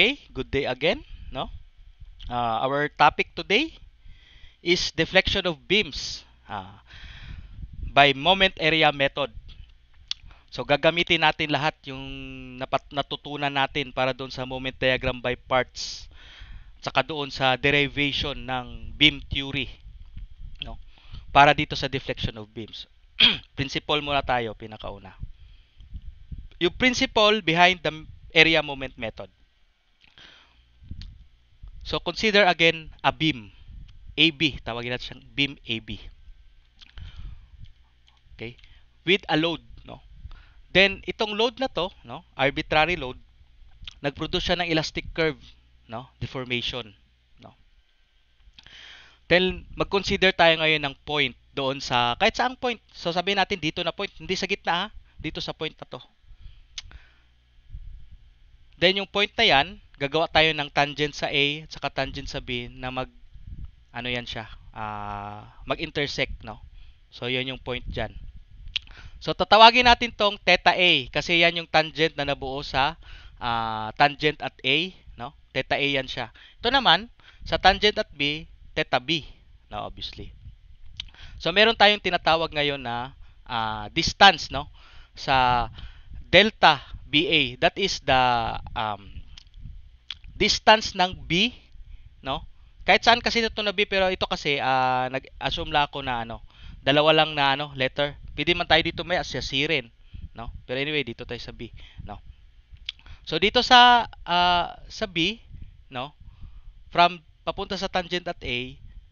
Okay, good day again. No, uh, our topic today is deflection of beams uh, by moment area method. So gagamitin natin lahat yung napat natutunan natin para doon sa moment diagram by parts saka doon sa derivation ng beam theory. No? Para dito sa deflection of beams. principle muna tayo pinakauna. Yung principle behind the area moment method. So consider again a beam. AB, tawagin natin siyang beam AB. Okay? With a load, no? Then itong load na to, no, arbitrary load, nagproduce siya ng elastic curve, no, deformation, no. Then mag-consider tayo ngayon ng point doon sa kahit saang point. So sabihin natin dito na point, hindi sa gitna, ha? dito sa point na to, Then yung point na yan, gagawa tayo ng tangent sa A at saka tangent sa B na mag ano yan siya, uh, mag-intersect, no? So, yun yung point diyan. So, tatawagin natin tong theta A kasi yan yung tangent na nabuo sa uh, tangent at A, no? Theta A yan siya. Ito naman, sa tangent at B, theta B, no? Obviously. So, meron tayong tinatawag ngayon na uh, distance, no? Sa delta BA. That is the um, distance ng B, no? Kahit saan kasi ito na B pero ito kasi uh, nag-assume lang ako na ano, dalawa lang na ano, letter. Pwede man tayo dito may asyasirin, no? Pero anyway, dito tayo sa B, no? So dito sa uh, sa B, no? From papunta sa tangent at A,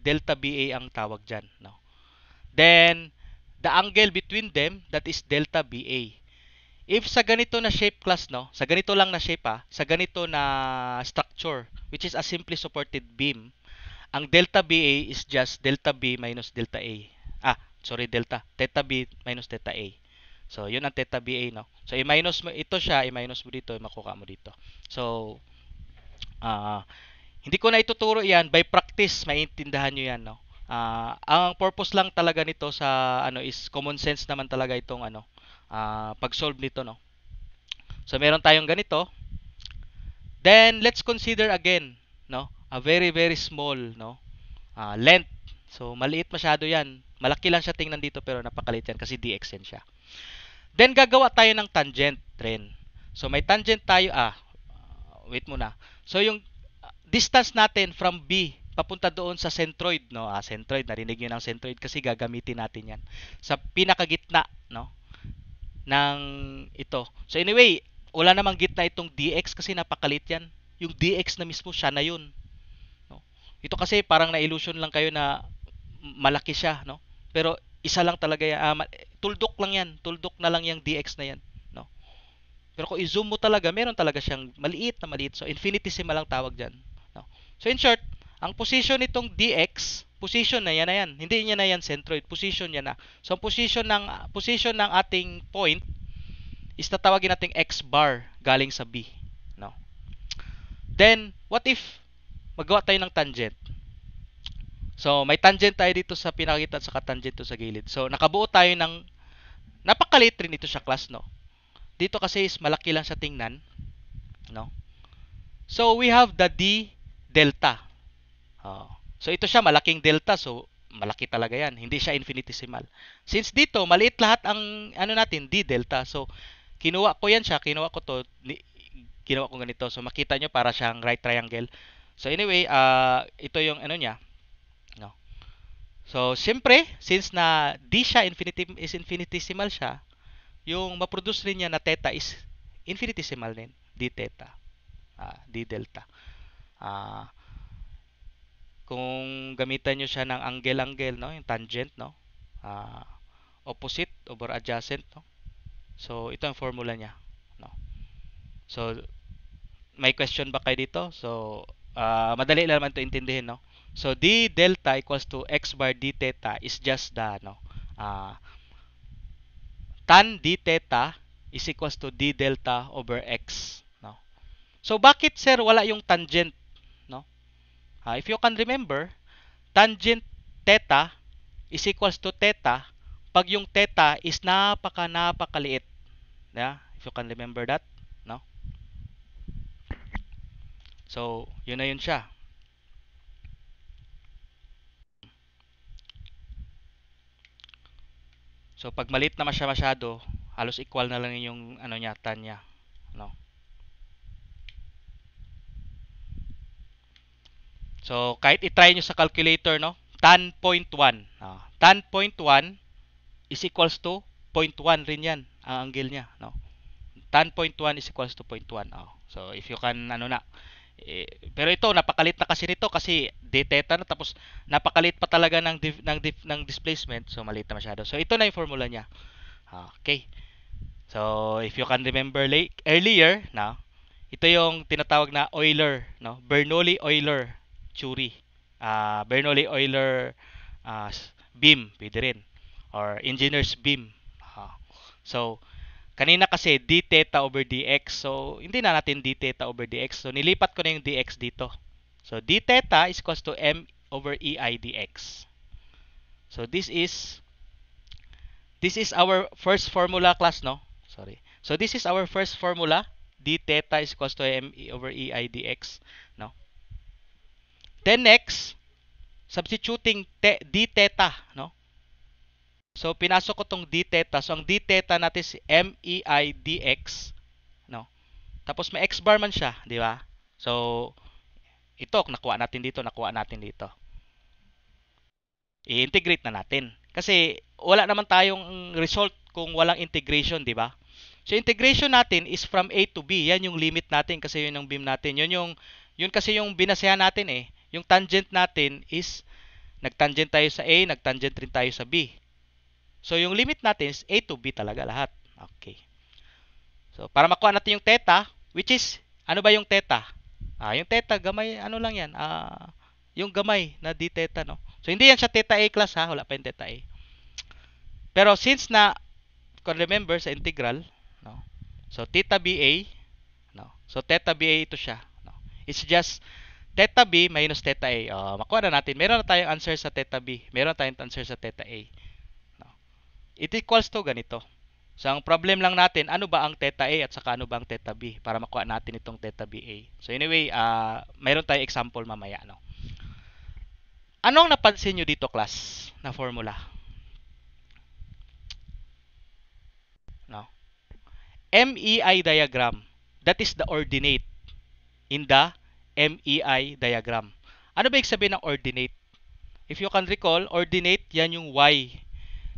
delta BA ang tawag diyan, no? Then the angle between them that is delta BA. If sa ganito na shape class, no? Sa ganito lang na shape, ha? Sa ganito na structure, which is a simply supported beam, ang delta BA is just delta B minus delta A. Ah, sorry, delta. Theta B minus theta A. So, yun ang theta BA, no? So, i-minus mo ito siya, i-minus mo dito, i makuha mo dito. So, uh, hindi ko na ituturo yan. By practice, maiintindahan niyo yan, no? Uh, ang purpose lang talaga nito sa ano is common sense naman talaga itong ano uh, pag-solve nito, no? So, meron tayong ganito. Then, let's consider again, no? A very, very small, no? Uh, length. So, maliit masyado yan. Malaki lang siya tingnan dito pero napakaliit yan kasi dx yan siya. Then, gagawa tayo ng tangent rin. So, may tangent tayo, ah, wait muna. So, yung distance natin from B papunta doon sa centroid, no? Ah, centroid, narinig niyo ng centroid kasi gagamitin natin yan. Sa pinakagitna, no? ng ito. So anyway, wala namang gitna itong DX kasi napakalit yan. Yung DX na mismo, siya na yun. No? Ito kasi parang na-illusion lang kayo na malaki siya. No? Pero isa lang talaga yan. Ah, tuldok lang yan. Tuldok na lang yung DX na yan. No? Pero kung i-zoom mo talaga, meron talaga siyang maliit na maliit. So infinitesimal ang tawag dyan. No? So in short, ang position nitong DX position na yan na yan. Hindi niya na yan centroid, position niya na. So ang position ng position ng ating point is tatawagin nating x bar galing sa B, no. Then what if magawa tayo ng tangent? So may tangent tayo dito sa pinakita sa katangent to sa gilid. So nakabuo tayo ng napakalit rin ito sa class, no. Dito kasi is malaki lang sa tingnan, no. So we have the D delta. Oh. So ito siya malaking delta so malaki talaga yan. Hindi siya infinitesimal. Since dito maliit lahat ang ano natin d delta. So kinuha ko yan siya, kinuha ko to ginawa ko ganito. So makita nyo para siyang right triangle. So anyway, uh, ito yung ano niya. No. So siyempre, since na d siya infinity is infinitesimal siya, yung maproduce rin niya na theta is infinitesimal din, d theta. Uh, d delta. Ah, uh, kung gamitan nyo siya ng angle-angle, no? yung tangent, no? Uh, opposite over adjacent. No? So, ito ang formula niya. No? So, may question ba kayo dito? So, uh, madali lang naman ito intindihin. No? So, d delta equals to x bar d theta is just the no? Uh, tan d theta is equals to d delta over x. No? So, bakit sir wala yung tangent Uh, if you can remember, tangent theta is equals to theta pag yung theta is napaka napakaliit. Yeah? If you can remember that. No? So, yun na yun siya. So, pag maliit na masya masyado, halos equal na lang yung ano niya, tan niya. So, kahit itry nyo sa calculator, no? tan 0.1. Oh, ah, is equals to 0.1 rin yan, ang angle niya. No? Tan is equals to 0.1. Oh. Ah, so, if you can, ano na. Eh, pero ito, napakalit na kasi nito kasi d theta na tapos napakalit pa talaga ng, div, ng, div, ng displacement. So, maliit na masyado. So, ito na yung formula niya. Ah, okay. So, if you can remember late, earlier, na, no? ito yung tinatawag na Euler, no? Bernoulli-Euler Churi, uh, ah, Bernoulli Euler uh, ah, beam, pwede rin. Or engineer's beam. Uh, so, kanina kasi d theta over dx. So, hindi na natin d theta over dx. So, nilipat ko na yung dx dito. So, d theta is equals to m over ei dx. So, this is this is our first formula class, no? Sorry. So, this is our first formula. d theta is equals to m over ei dx, no? 10x substituting te, d theta, no? So pinasok ko tong d theta. So ang d theta natin si MEI dx, no? Tapos may x bar man siya, di ba? So ito nakuha natin dito, nakuha natin dito. I-integrate na natin. Kasi wala naman tayong result kung walang integration, di ba? So integration natin is from A to B. Yan yung limit natin kasi yun ang beam natin. Yun yung yun kasi yung binasehan natin eh. Yung tangent natin is, nagtangent tayo sa A, nagtangent rin tayo sa B. So, yung limit natin is A to B talaga lahat. Okay. So, para makuha natin yung theta, which is, ano ba yung theta? Ah, yung theta, gamay, ano lang yan? Ah, yung gamay na d theta, no? So, hindi yan siya theta A class, ha? Wala pa yung theta A. Pero, since na, kung remember, sa integral, no? So, theta BA, no? So, theta BA ito siya. No? It's just, theta B minus theta A. Uh, makuha na natin. Meron na tayong answer sa theta B. Meron na tayong answer sa theta A. No. It equals to ganito. So, ang problem lang natin, ano ba ang theta A at saka ano ba ang theta B para makuha natin itong theta BA. So, anyway, uh, mayroon tayong example mamaya. No? Anong napansin nyo dito, class, na formula? No? MEI diagram. That is the ordinate in the MEI diagram. Ano ba ibig sabihin ng ordinate? If you can recall, ordinate, yan yung Y.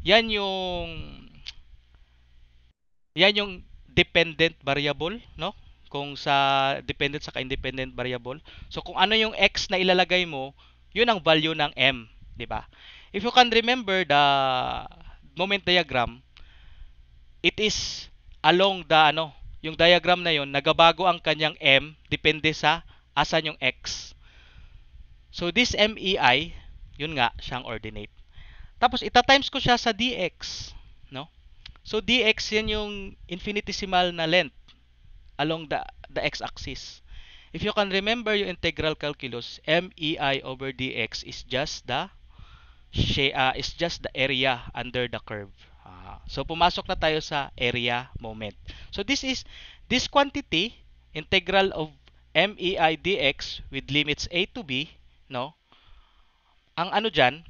Yan yung yan yung dependent variable, no? Kung sa dependent sa independent variable. So kung ano yung x na ilalagay mo, yun ang value ng m, di ba? If you can remember the moment diagram, it is along the ano, yung diagram na yon nagabago ang kanyang m depende sa asan yung x. So, this MEI, yun nga, siyang ordinate. Tapos, ita-times ko siya sa dx. No? So, dx, yan yung infinitesimal na length along the, the x-axis. If you can remember your integral calculus, MEI over dx is just the uh, is just the area under the curve. Uh, so, pumasok na tayo sa area moment. So, this is, this quantity, integral of MEI dx with limits a to b, no? Ang ano diyan,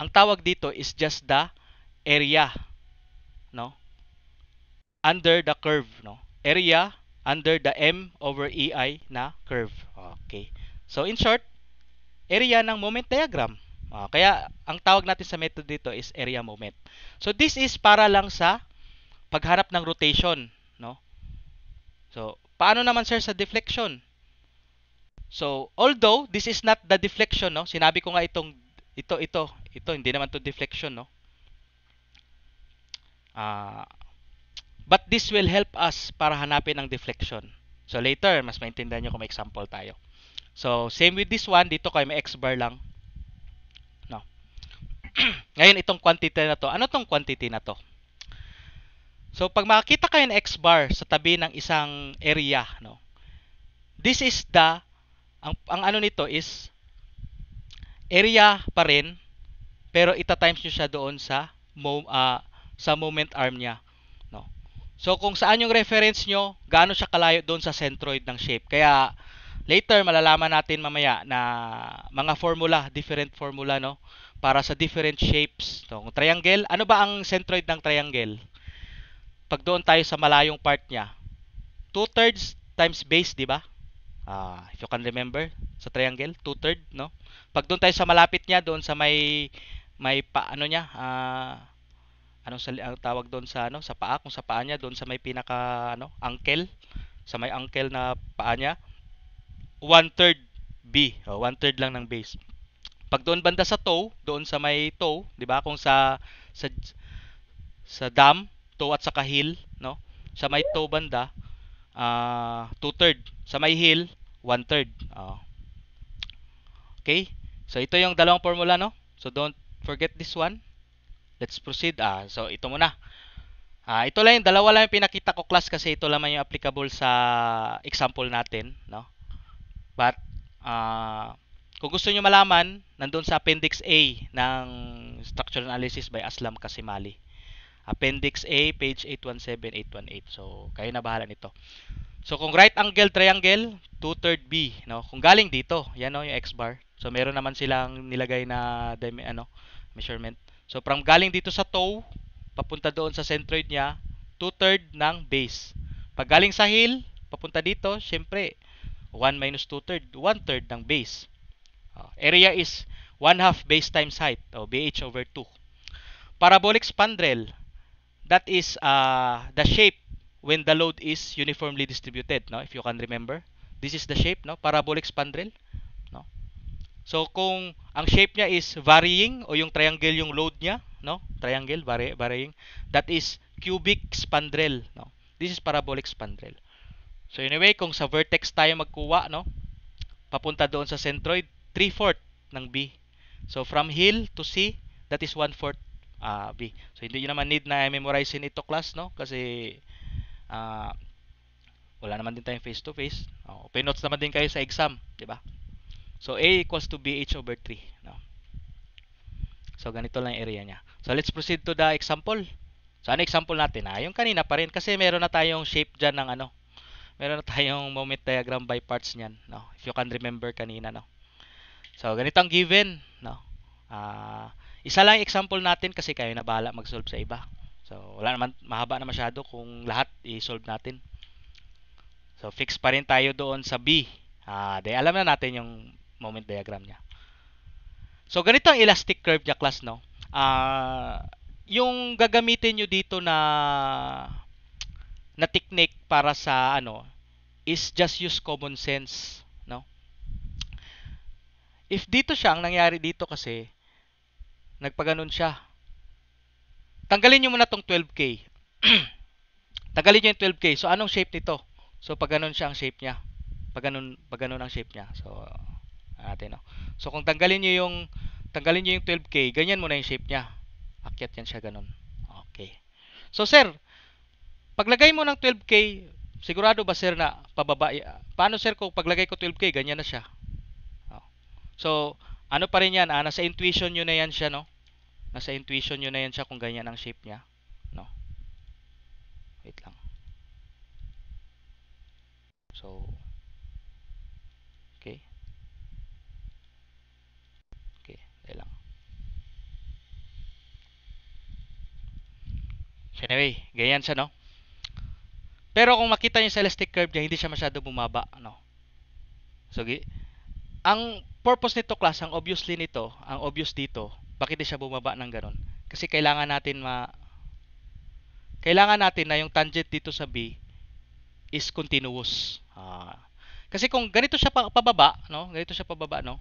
ang tawag dito is just the area, no? Under the curve, no? Area under the M over EI na curve. Okay. So in short, area ng moment diagram. Uh, kaya ang tawag natin sa method dito is area moment. So this is para lang sa pagharap ng rotation, no? So Paano naman sir sa deflection? So, although this is not the deflection, no? Sinabi ko nga itong ito ito, ito hindi naman to deflection, no? Uh, but this will help us para hanapin ang deflection. So later, mas maintindihan niyo kung may example tayo. So, same with this one, dito kayo may x-bar lang. No. Ngayon, itong quantity na to. Ano tong quantity na to? So pag makakita kayo ng X-bar sa tabi ng isang area, no? This is the ang, ang ano nito is area pa rin pero ita-times niyo siya doon sa mo, uh, sa moment arm niya, no? So kung saan yung reference niyo, gaano siya kalayo doon sa centroid ng shape. Kaya later malalaman natin mamaya na mga formula, different formula no para sa different shapes. So, kung triangle, ano ba ang centroid ng triangle? pag doon tayo sa malayong part niya, 2 thirds times base, di ba? Uh, if you can remember, sa triangle, 2 third, no? Pag doon tayo sa malapit niya, doon sa may, may pa, ano niya, uh, ah, anong sa, ang tawag doon sa, ano, sa paa, kung sa paa niya, doon sa may pinaka, ano, ankle, sa may ankle na paa niya, 1 third B, o 1 third lang ng base. Pag doon banda sa toe, doon sa may toe, di ba? Kung sa, sa, sa dam, toe at sa Kahil, no? Sa may toe banda, uh, two-third. Sa may heel, one-third. Oh. Okay? So, ito yung dalawang formula, no? So, don't forget this one. Let's proceed. Ah, so, ito muna. Ah, ito lang yung dalawa lang yung pinakita ko class kasi ito lang yung applicable sa example natin, no? But ah, kung gusto niyo malaman, nandoon sa appendix A ng structural analysis by Aslam Kasimali. Appendix A, page 817, 818. So, kayo na bahala nito. So, kung right angle triangle, 2 third B. No? Kung galing dito, yan no, yung X-bar. So, meron naman silang nilagay na ano, measurement. So, from galing dito sa toe, papunta doon sa centroid niya, 2 third ng base. Pag galing sa heel, papunta dito, syempre, 1 minus 2 third, 1 third ng base. Uh, area is 1 half base times height, o BH over 2. Parabolic spandrel, that is uh, the shape when the load is uniformly distributed no if you can remember this is the shape no parabolic spandrel no so kung ang shape niya is varying o yung triangle yung load niya no triangle vary, varying that is cubic spandrel no this is parabolic spandrel so anyway kung sa vertex tayo magkuha no papunta doon sa centroid 3/4 ng B so from hill to C that is 1/4 uh, B. So hindi nyo naman need na memorizein ito class no kasi uh, wala naman din tayong face to face. Oh, pinotes naman din kayo sa exam, di ba? So A equals to BH over 3, no. So ganito lang area niya. So let's proceed to the example. So ano example natin? Ah, yung kanina pa rin kasi meron na tayong shape diyan ng ano. Meron na tayong moment diagram by parts niyan, no. If you can remember kanina, no. So ganito ang given, no. Ah, uh, isa lang example natin kasi kayo na bahala mag-solve sa iba. So, wala naman, mahaba na masyado kung lahat i-solve natin. So, fix pa rin tayo doon sa B. Ah, de, alam na natin yung moment diagram niya. So, ganito ang elastic curve niya, class, no? Ah, yung gagamitin nyo dito na na technique para sa ano is just use common sense, no? If dito siya ang nangyari dito kasi Nagpaganon siya. Tanggalin nyo muna tong 12K. Tanggalin nyo yung 12K. So, anong shape nito? So, paganon siya ang shape niya. Paganon, paganon ang shape niya. So, natin, no? So, kung tanggalin nyo yung, tanggalin nyo yung 12K, ganyan muna yung shape niya. Akyat yan siya ganun. Okay. So, sir, paglagay mo ng 12K, sigurado ba sir na pababa, paano sir kung paglagay ko 12K, ganyan na siya? Oh. So, ano pa rin yan, ah, nasa intuition nyo na yan siya, no? Nasa intuition nyo na yan siya kung ganyan ang shape niya, no? Wait lang. So, okay. Okay, dahil lang. So anyway, ganyan siya, no? Pero kung makita niyo sa elastic curve niya, hindi siya masyado bumaba, no? So, ang purpose nito class, ang obviously nito, ang obvious dito, bakit di siya bumaba ng ganun? Kasi kailangan natin ma kailangan natin na yung tangent dito sa B is continuous. Ah. Kasi kung ganito siya pa, pababa, no? Ganito siya pababa, no?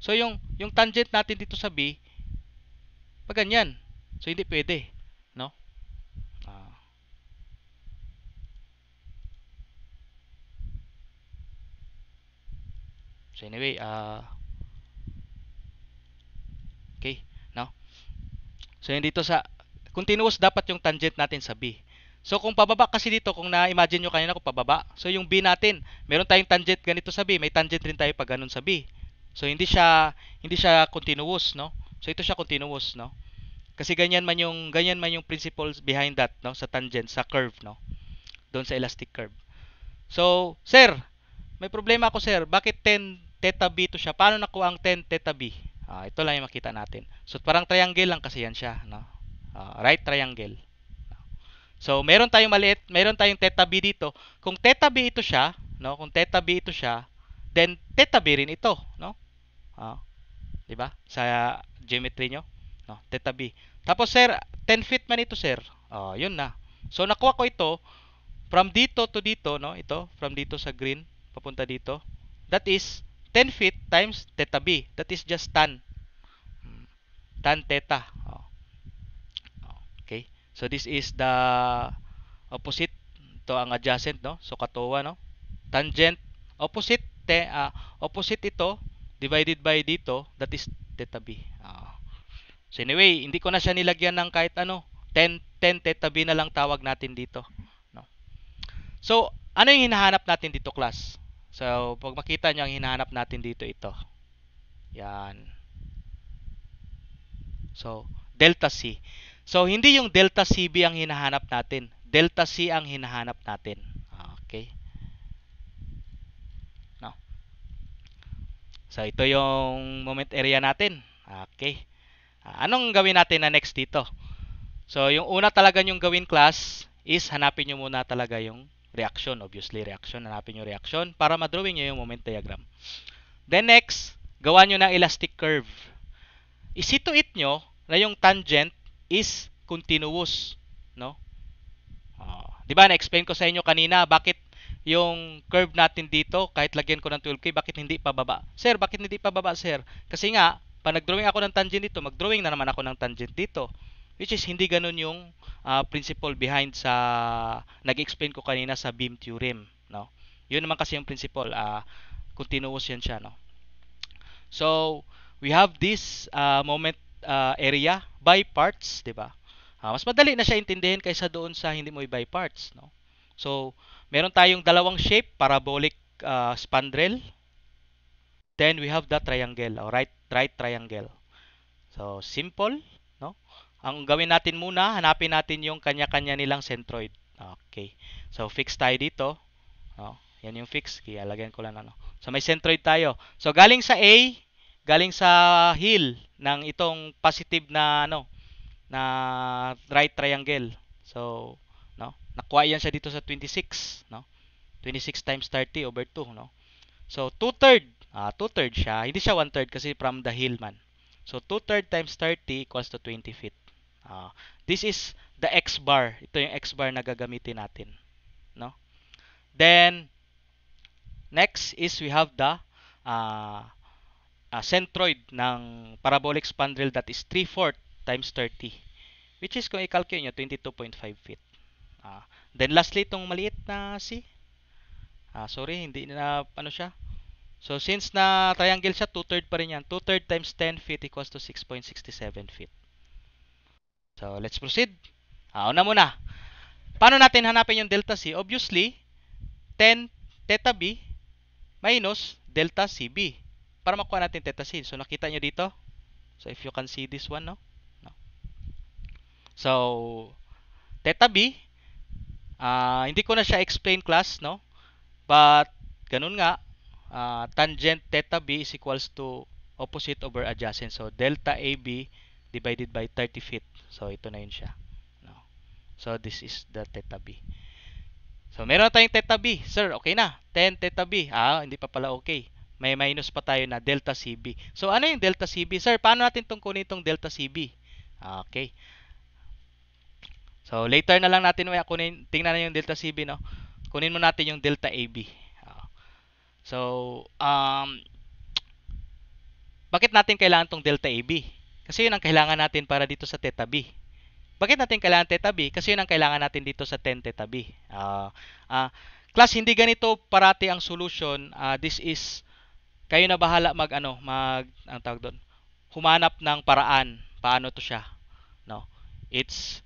So yung yung tangent natin dito sa B pag ganyan. So hindi pwede. So anyway, uh, okay, no? So yun dito sa continuous dapat yung tangent natin sa B. So kung pababa kasi dito, kung na-imagine nyo kanina kung pababa, so yung B natin, meron tayong tangent ganito sa B, may tangent rin tayo pag ganun sa B. So hindi siya hindi siya continuous, no? So ito siya continuous, no? Kasi ganyan man yung ganyan man yung principles behind that, no, sa tangent, sa curve, no. Doon sa elastic curve. So, sir, may problema ako sir. Bakit 10 theta b to siya? Paano nakuha ang 10 theta b? Uh, ah, ito lang yung makita natin. So parang triangle lang kasi yan siya. No? Uh, right triangle. So meron tayong maliit, meron tayong theta b dito. Kung theta b ito siya, no? Kung theta b ito siya, then theta b rin ito, no? Ah. Uh, 'Di ba? Sa geometry nyo, no? Theta b. Tapos sir, 10 feet man ito, sir. Oh, uh, 'yun na. So nakuha ko ito from dito to dito, no? Ito from dito sa green papunta dito. That is 10 feet times theta b. That is just tan. Tan theta. Oh. Okay. So this is the opposite to ang adjacent no. So katuwa no. Tangent opposite te, uh, opposite ito divided by dito that is theta b. Oh. So anyway, hindi ko na siya nilagyan ng kahit ano. 10 10 theta b na lang tawag natin dito. No. So ano yung hinahanap natin dito class? So, pag makita nyo, ang hinahanap natin dito ito. Yan. So, delta C. So, hindi yung delta CB ang hinahanap natin. Delta C ang hinahanap natin. Okay. No. So, ito yung moment area natin. Okay. Anong gawin natin na next dito? So, yung una talaga yung gawin class is hanapin nyo muna talaga yung reaction. Obviously, reaction. Hanapin yung reaction para madrawing nyo yung moment diagram. Then next, gawa nyo ng elastic curve. Isituit nyo na yung tangent is continuous. No? Uh, di ba, na-explain ko sa inyo kanina bakit yung curve natin dito, kahit lagyan ko ng 12K, bakit hindi pababa? Sir, bakit hindi pa baba, sir? Kasi nga, pag nag-drawing ako ng tangent dito, mag-drawing na naman ako ng tangent dito. Which is hindi ganun yung uh, principle behind sa nag-explain ko kanina sa beam theorem, no? Yun naman kasi yung principle, uh, ah, continuous yan siya, no? So, we have this uh, moment uh, area by parts, 'di ba? Uh, mas madali na siya intindihin kaysa doon sa hindi mo i-by parts, no? So, meron tayong dalawang shape, parabolic uh, spandrel. Then we have the triangle, all right right triangle. So, simple, no? Ang gawin natin muna, hanapin natin yung kanya-kanya nilang centroid. Okay. So, fix tayo dito. Oh, yan yung fix. Kaya lagyan ko lang ano. So, may centroid tayo. So, galing sa A, galing sa hill ng itong positive na ano, na right triangle. So, no? Nakuha yan siya dito sa 26, no? 26 times 30 over 2, no? So, 2 third. Ah, 2 third siya. Hindi siya 1 third kasi from the hill man. So, 2 third times 30 equals to 20 feet. Uh, this is the X bar. Ito yung X bar na gagamitin natin. No? Then, next is we have the uh, uh, centroid ng parabolic spandrel that is 3 4 times 30. Which is, kung i-calculate nyo, 22.5 feet. Uh, then, lastly, itong maliit na C. Uh, sorry, hindi na, ano siya? So, since na triangle siya, 2 third pa rin yan. 2 third times 10 feet equals to 6.67 feet. So, let's proceed. Ah, una muna. Paano natin hanapin yung delta C? Obviously, 10 theta B minus delta CB para makuha natin theta C. So, nakita nyo dito? So, if you can see this one, no? no. So, theta B, uh, hindi ko na siya explain class, no? But, ganun nga, uh, tangent theta B is equals to opposite over adjacent. So, delta AB divided by 30 feet. So, ito na yun siya. No? So, this is the theta B. So, meron tayong theta B. Sir, okay na. 10 theta B. Ah, hindi pa pala okay. May minus pa tayo na delta CB. So, ano yung delta CB? Sir, paano natin tungkunin itong delta CB? Okay. So, later na lang natin maya kunin, tingnan na yung delta CB, no? Kunin mo natin yung delta AB. So, um, bakit natin kailangan tong delta AB? Kasi yun ang kailangan natin para dito sa theta B. Bakit natin kailangan theta B? Kasi yun ang kailangan natin dito sa 10 theta B. Uh, uh, class, hindi ganito parati ang solution. Uh, this is, kayo na bahala mag, ano, mag, ang tawag doon, humanap ng paraan. Paano to siya? No? It's,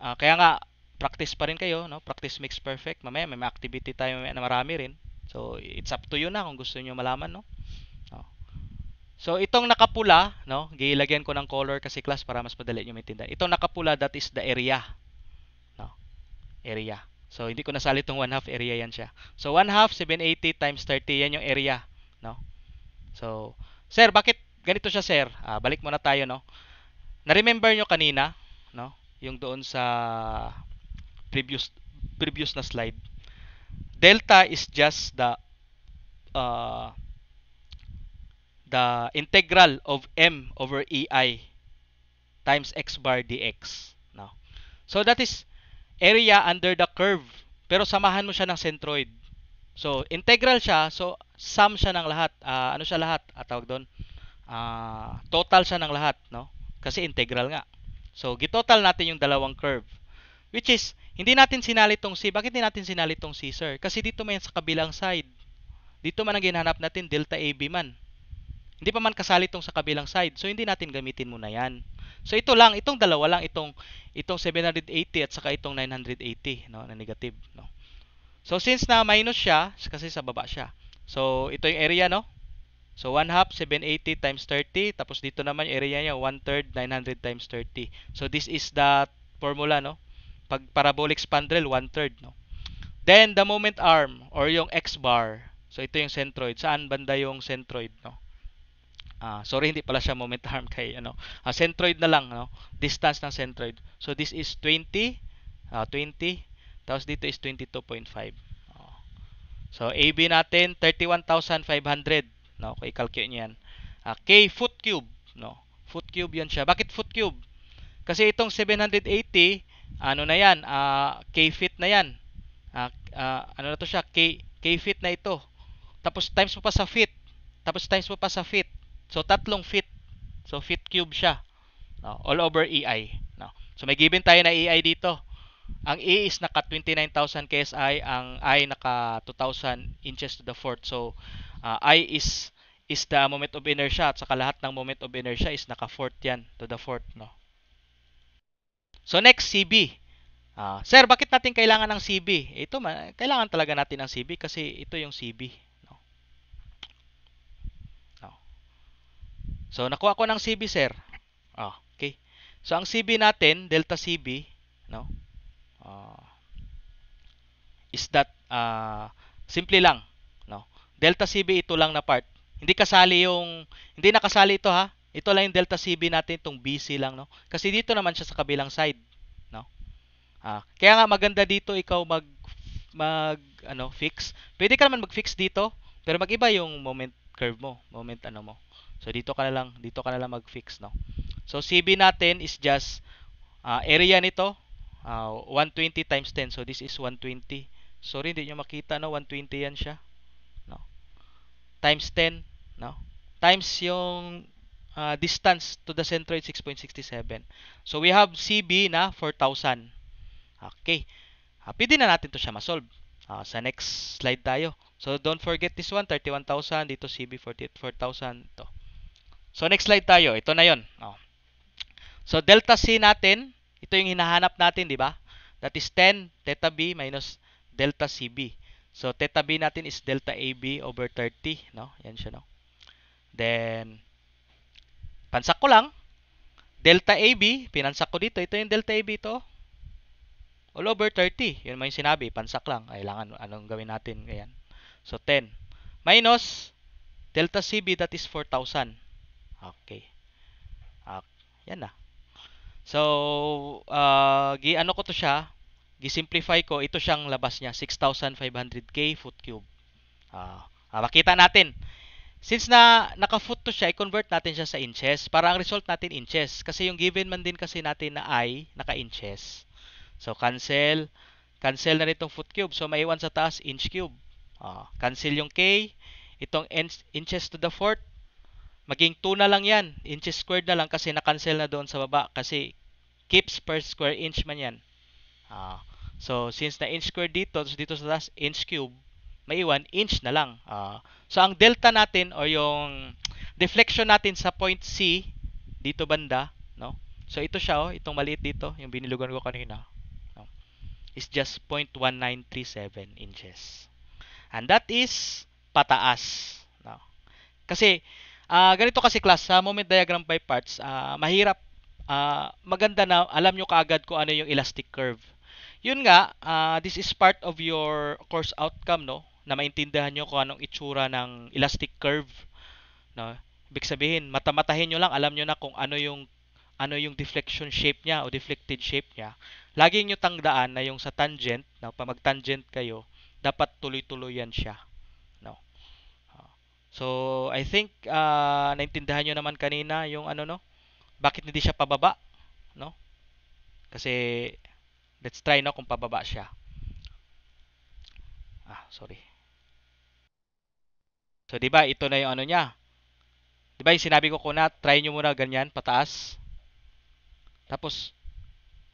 uh, kaya nga, practice pa rin kayo. No? Practice makes perfect. Mamaya, may activity tayo na marami rin. So, it's up to you na kung gusto niyo malaman. No? So itong nakapula, no, gilagyan ko ng color kasi class para mas madali niyo maintindihan. Itong nakapula that is the area. No. Area. So hindi ko nasali itong 1 half area yan siya. So 1 half 780 times 30 yan yung area, no. So sir, bakit ganito siya sir? Ah, balik muna tayo, no. Na-remember niyo kanina, no, yung doon sa previous previous na slide. Delta is just the uh, the integral of m over ei times x bar dx. No? So that is area under the curve. Pero samahan mo siya ng centroid. So integral siya. So sum siya ng lahat. Uh, ano siya lahat? At ah, tawag doon. Uh, total siya ng lahat. No? Kasi integral nga. So gitotal natin yung dalawang curve. Which is, hindi natin sinali tong C. Bakit hindi natin sinali tong C, sir? Kasi dito may sa kabilang side. Dito man ang ginahanap natin, delta AB man. Hindi pa man kasali itong sa kabilang side. So, hindi natin gamitin muna yan. So, ito lang. Itong dalawa lang. Itong, itong 780 at saka itong 980 no, na negative. No. So, since na minus siya, kasi sa baba siya. So, ito yung area, no? So, 1 half, 780 times 30. Tapos, dito naman yung area niya, 1 third, 900 times 30. So, this is the formula, no? Pag parabolic spandrel, 1 third, no? Then, the moment arm, or yung X-bar. So, ito yung centroid. Saan banda yung centroid, no? Uh, sorry, hindi pala siya moment arm kay ano. Uh, centroid na lang, no? Distance ng centroid. So this is 20, uh, 20. Tapos dito is 22.5. Oh. So AB natin 31,500, no? Okay, calculate niyan. 'yan. Uh, K foot cube, no? Foot cube 'yan siya. Bakit foot cube? Kasi itong 780, ano na 'yan? Uh, K feet na 'yan. Uh, uh, ano na to siya? K K feet na ito. Tapos times mo pa sa feet. Tapos times mo pa sa feet. So, tatlong fit. So, fit cube siya. No? All over EI. No? So, may given tayo na EI dito. Ang E is naka 29,000 KSI. Ang I naka 2,000 inches to the fourth. So, uh, I is is the moment of inertia at saka lahat ng moment of inertia is naka fourth yan to the fourth. No? So, next, CB. Uh, ah, sir, bakit natin kailangan ng CB? Ito, man, kailangan talaga natin ng CB kasi ito yung CB. So, nakuha ko ng CB, sir. Oh, okay. So, ang CB natin, delta CB, no? Uh, is that, uh, simple lang, no? Delta CB, ito lang na part. Hindi kasali yung, hindi nakasali ito, ha? Ito lang yung delta CB natin, itong BC lang, no? Kasi dito naman siya sa kabilang side, no? Ah, uh, kaya nga maganda dito ikaw mag mag ano fix. Pwede ka naman mag-fix dito, pero mag-iba yung moment curve mo, moment ano mo. So dito ka na lang dito ka na lang mag-fix no. So CB natin is just uh, area nito uh, ah, 120 times 10. So this is 120. Sorry hindi niyo makita no 120 yan siya. No. Times 10 no. Times yung uh, distance to the centroid 6.67. So we have CB na 4000. Okay. Uh, pwede na natin to siya ma-solve. Uh, sa next slide tayo. So don't forget this one 31,000 dito CB 48,000 to. So next slide tayo. Ito na 'yon. Oh. So delta C natin, ito yung hinahanap natin, di ba? That is 10 theta B minus delta CB. So theta B natin is delta AB over 30, no? Yan siya, no? Then pansak ko lang delta AB, pinansak ko dito. Ito yung delta AB ito. All over 30. Yun may sinabi, pansak lang. Kailangan anong gawin natin, ganyan. So 10 minus delta CB that is 4,000. Okay. Ak, yan na. So, uh, gi ano ko to siya, gi-simplify ko, ito siyang labas niya, 6,500k foot cube. Uh, ah, makita natin. Since na naka-foot to siya, i-convert natin siya sa inches para ang result natin inches. Kasi yung given man din kasi natin na i, naka-inches. So, cancel. Cancel na rin foot cube. So, maiwan sa taas, inch cube. Uh, ah, cancel yung k. Itong inches to the fourth, Maging 2 na lang yan. Inches squared na lang kasi na-cancel na doon sa baba. Kasi kips per square inch man yan. Ah. so, since na inch squared dito, so dito sa last, inch cube, may iwan, inch na lang. Ah. so, ang delta natin or yung deflection natin sa point C, dito banda, no? So, ito siya, oh, itong maliit dito, yung binilugan ko kanina. No? It's just 0.1937 inches. And that is pataas. No? Kasi, Uh, ganito kasi class, sa moment diagram by parts, uh, mahirap, uh, maganda na alam nyo kaagad kung ano yung elastic curve. Yun nga, uh, this is part of your course outcome, no? Na maintindihan nyo kung anong itsura ng elastic curve. No? Ibig sabihin, matamatahin nyo lang, alam nyo na kung ano yung ano yung deflection shape niya o deflected shape niya. Lagi nyo tangdaan na yung sa tangent, no? pag mag-tangent kayo, dapat tuloy-tuloy yan siya. So, I think uh, ah, naintindahan nyo naman kanina yung ano no, bakit hindi siya pababa, no? Kasi let's try no kung pababa siya. Ah, sorry. So, 'di ba, ito na yung ano niya. 'Di ba, yung sinabi ko kuna, try niyo muna ganyan pataas. Tapos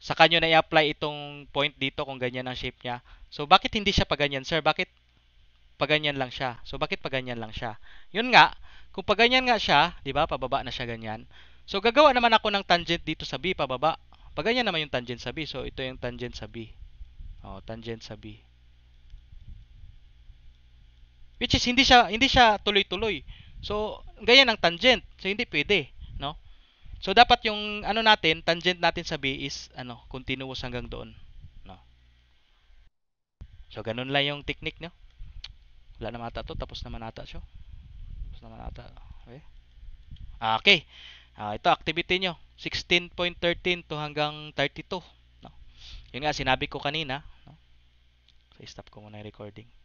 saka nyo na i-apply itong point dito kung ganyan ang shape niya. So, bakit hindi siya pa ganyan, sir? Bakit paganyan lang siya. So, bakit paganyan lang siya? Yun nga, kung paganyan nga siya, di ba, pababa na siya ganyan. So, gagawa naman ako ng tangent dito sa B, pababa. Paganyan naman yung tangent sa B. So, ito yung tangent sa B. Oh, tangent sa B. Which is, hindi siya, hindi siya tuloy-tuloy. So, ganyan ang tangent. So, hindi pwede. No? So, dapat yung, ano natin, tangent natin sa B is, ano, continuous hanggang doon. No? So, ganun lang yung technique, no? Wala naman ata to. Tapos naman ata siya. Tapos naman ata. Okay. Ah, okay. Uh, ito, activity nyo. 16.13 to hanggang 32. No? Yun nga, sinabi ko kanina. No? So, stop ko muna yung recording.